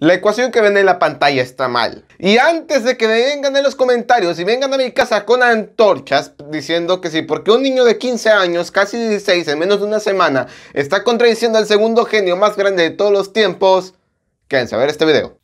La ecuación que ven en la pantalla está mal. Y antes de que me vengan en los comentarios y vengan a mi casa con antorchas diciendo que sí, porque un niño de 15 años, casi 16, en menos de una semana, está contradiciendo al segundo genio más grande de todos los tiempos, quédense a ver este video.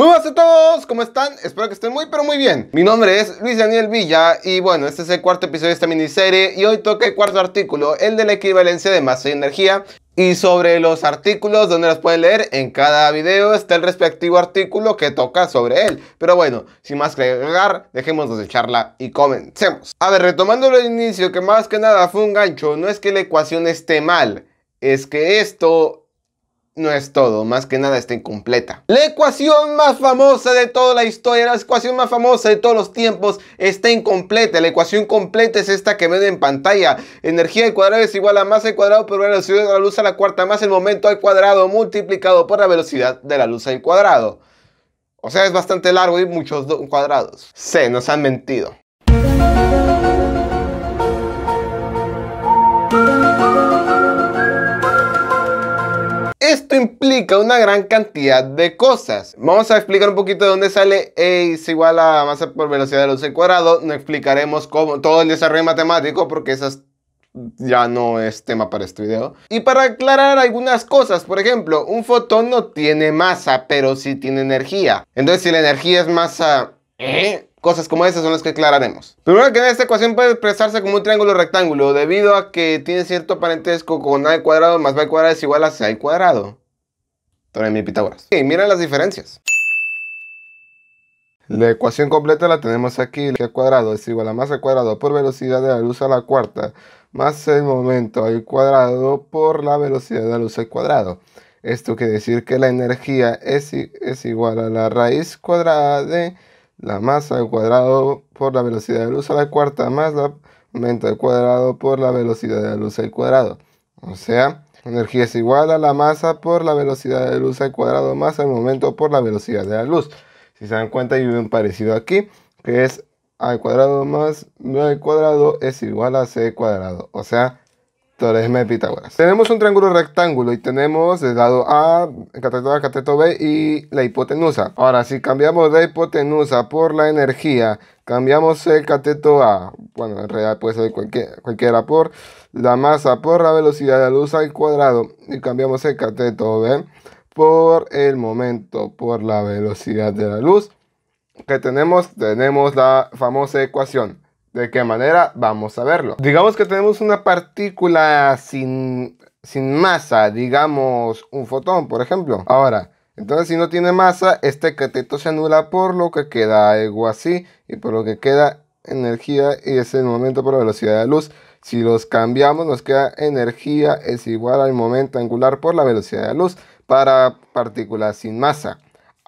Muy buenas a todos, ¿cómo están? Espero que estén muy pero muy bien. Mi nombre es Luis Daniel Villa y bueno, este es el cuarto episodio de esta miniserie y hoy toca el cuarto artículo, el de la equivalencia de masa y energía. Y sobre los artículos donde los pueden leer, en cada video está el respectivo artículo que toca sobre él. Pero bueno, sin más que agregar, dejémonos de charla y comencemos. A ver, retomando el inicio, que más que nada fue un gancho, no es que la ecuación esté mal, es que esto no es todo, más que nada está incompleta. La ecuación más famosa de toda la historia, la ecuación más famosa de todos los tiempos está incompleta. La ecuación completa es esta que ven en pantalla. Energía al cuadrado es igual a masa al cuadrado por la velocidad de la luz a la cuarta más el momento al cuadrado multiplicado por la velocidad de la luz al cuadrado. O sea, es bastante largo y muchos cuadrados. Se nos han mentido. esto implica una gran cantidad de cosas. Vamos a explicar un poquito de dónde sale E es igual a masa por velocidad de luz al cuadrado. No explicaremos cómo, todo el desarrollo matemático porque esas ya no es tema para este video. Y para aclarar algunas cosas, por ejemplo, un fotón no tiene masa, pero sí tiene energía. Entonces, si la energía es masa... E, Cosas como esas son las que aclararemos. Primero que nada, esta ecuación puede expresarse como un triángulo rectángulo debido a que tiene cierto parentesco con a al cuadrado más b al cuadrado es igual a c al cuadrado. Teorema mi Pitágoras. Y miren las diferencias. La ecuación completa la tenemos aquí. al cuadrado es igual a más al cuadrado por velocidad de la luz a la cuarta más el momento al cuadrado por la velocidad de la luz al cuadrado. Esto quiere decir que la energía es igual a la raíz cuadrada de la masa al cuadrado por la velocidad de luz a la cuarta más la momento al cuadrado por la velocidad de la luz al cuadrado. O sea, energía es igual a la masa por la velocidad de la luz al cuadrado más el momento por la velocidad de la luz. Si se dan cuenta hay un parecido aquí, que es al cuadrado más b al cuadrado es igual a c al cuadrado. O sea, tenemos un triángulo rectángulo y tenemos el lado A, el cateto A, el cateto B y la hipotenusa. Ahora, si cambiamos la hipotenusa por la energía, cambiamos el cateto A, bueno, en realidad puede ser cualquiera, por la masa por la velocidad de la luz al cuadrado y cambiamos el cateto B por el momento por la velocidad de la luz que tenemos, tenemos la famosa ecuación ¿De qué manera? Vamos a verlo. Digamos que tenemos una partícula sin, sin masa, digamos un fotón, por ejemplo. Ahora, entonces si no tiene masa, este cateto se anula por lo que queda algo así y por lo que queda energía y es el momento por la velocidad de la luz. Si los cambiamos nos queda energía es igual al momento angular por la velocidad de la luz para partículas sin masa.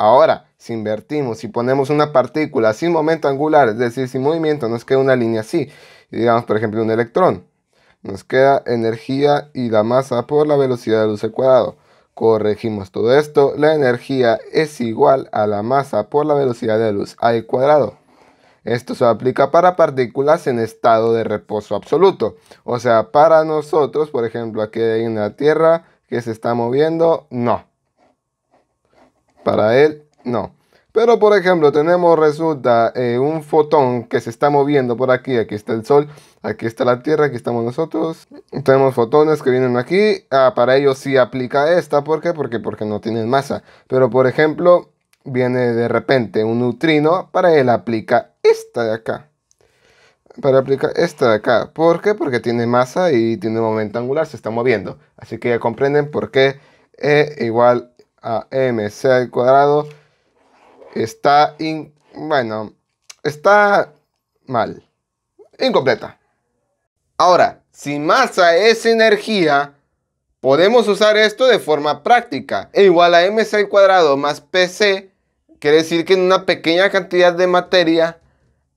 Ahora, si invertimos, y ponemos una partícula sin momento angular, es decir, sin movimiento, nos queda una línea así. Digamos, por ejemplo, un electrón. Nos queda energía y la masa por la velocidad de luz al cuadrado. Corregimos todo esto. La energía es igual a la masa por la velocidad de luz al cuadrado. Esto se aplica para partículas en estado de reposo absoluto. O sea, para nosotros, por ejemplo, aquí hay una Tierra que se está moviendo, no. Para él, no. Pero por ejemplo, tenemos resulta eh, un fotón que se está moviendo por aquí. Aquí está el Sol, aquí está la Tierra, aquí estamos nosotros. Tenemos fotones que vienen aquí. Ah, para ellos sí aplica esta. ¿Por qué? Porque, porque no tienen masa. Pero por ejemplo, viene de repente un neutrino. Para él aplica esta de acá. Para aplicar esta de acá. ¿Por qué? Porque tiene masa y tiene momento angular, se está moviendo. Así que ya comprenden por qué E igual a mc al cuadrado está, bueno, está mal, incompleta. Ahora, si masa es energía, podemos usar esto de forma práctica. E igual a mc al cuadrado más pc, quiere decir que en una pequeña cantidad de materia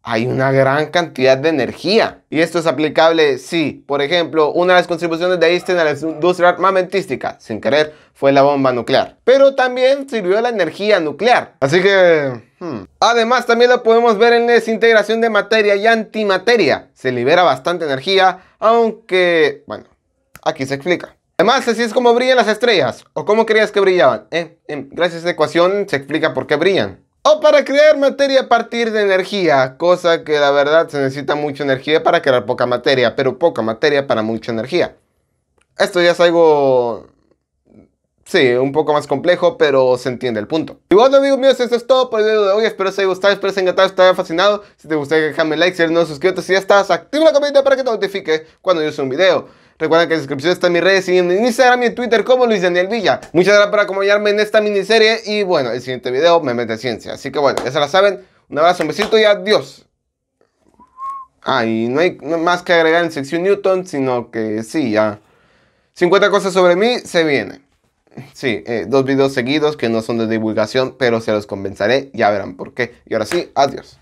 hay una gran cantidad de energía. Y esto es aplicable si, por ejemplo, una de las contribuciones de Einstein a la industria armamentística, sin querer, fue la bomba nuclear. Pero también sirvió la energía nuclear. Así que... Hmm. Además, también lo podemos ver en desintegración de materia y antimateria. Se libera bastante energía, aunque... Bueno, aquí se explica. Además, así es como brillan las estrellas. ¿O cómo creías que brillaban? Eh, gracias a esta ecuación se explica por qué brillan o para crear materia a partir de energía, cosa que la verdad se necesita mucha energía para crear poca materia, pero poca materia para mucha energía. Esto ya es algo... Sí, un poco más complejo, pero se entiende el punto. Y bueno, amigos míos, eso es todo por el video de hoy. Espero que os haya gustado, espero que os haya encantado, haya fascinado. Si te gustó, déjame like, si eres nuevo, suscríbete. Si ya estás, activa la campanita para que te notifique cuando yo suba un video. Recuerden que en la descripción está en mis redes, siguiendo en Instagram y en Twitter como Luis Daniel Villa. Muchas gracias por acompañarme en esta miniserie y bueno, el siguiente video me mete ciencia. Así que bueno, ya se la saben. Un abrazo, un besito y adiós. Ah, y no hay más que agregar en sección Newton, sino que sí, ya. 50 cosas sobre mí se viene. Sí, eh, dos videos seguidos que no son de divulgación, pero se los convenceré, ya verán por qué. Y ahora sí, adiós.